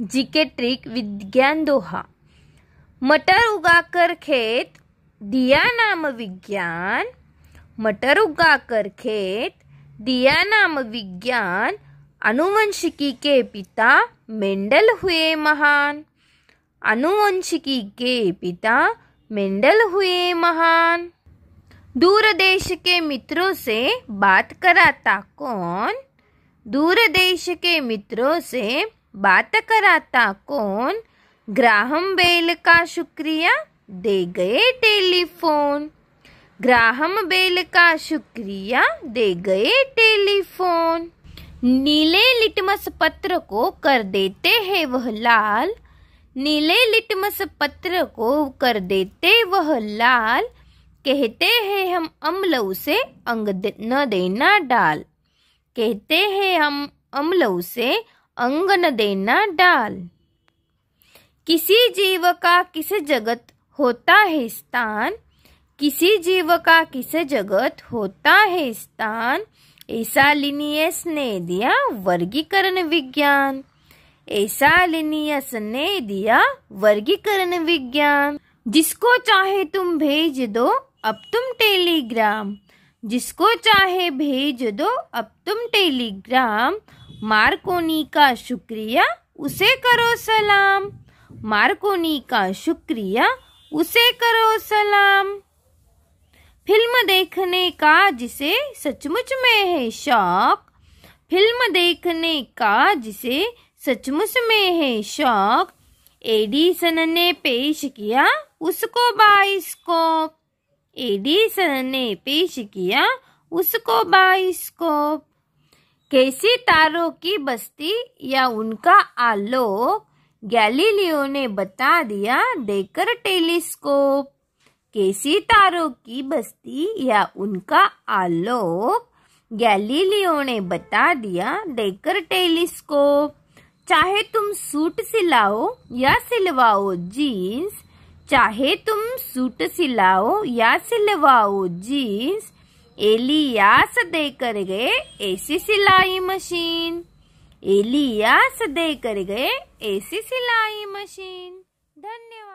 GK trick विज्ञान दोहा मटर उगाकर खेत दिया नाम विज्ञान मटर उगाकर खेत दिया नाम विज्ञान अनुवंशिकी के पिता मेंडल हुए महान अनुवंशिकी के पिता मेंडल हुए महान दूर देश के मित्रों से बात कराता कौन दूर देश के मित्रों से बात कराता कौन ग्राहम बेल का शुक्रिया दे गए टेलीफोन ग्राहम बेल का शुक्रिया दे गए टेलीफोन नीले लिटमस पत्र को कर देते हैं वह लाल नीले लिटमस पत्र को कर देते वह लाल कहते हैं हम अम्ल उसे अंग न देना डाल कहते हैं हम अम्ल उसे अंग न देना डाल किसी जीव का किस जगत होता है स्थान किसी जीव का किस जगत होता है स्थान ऐसा लिनियस ने दिया वर्गीकरण विज्ञान ऐसा लिनियस ने दिया वर्गीकरण विज्ञान जिसको चाहे तुम भेज दो अब तुम टेलीग्राम जिसको चाहे भेज दो अब तुम टेलीग्राम मार्कोनी का शुक्रिया उसे करो सलाम मार्कोनी का शुक्रिया उसे करो सलाम फिल्म देखने का जिसे सचमुच में है शौक फिल्म देखने का जिसे सचमुच में है शौक एडिसन ने पेश किया उसको बाइस्कोप एडिसन ने पेश किया उसको बाइस्कोप कैसे तारों की बस्ती या उनका आलोक गैलीलियो ने बता दिया देकर टेलीस्कोप कैसी तारों की बस्ती या उनका आलोक गैलीलियो ने बता दिया देकर टेलीस्कोप चाहे तुम सूट सिलाओ या सिलवाओ जीन्स चाहे तुम सूट सिलाओ या सिलवाओ जीन्स एलियास देकर गए ऐसी सिलाई मशीन एलियास देकर गए ऐसी सिलाई मशीन धन्यवाद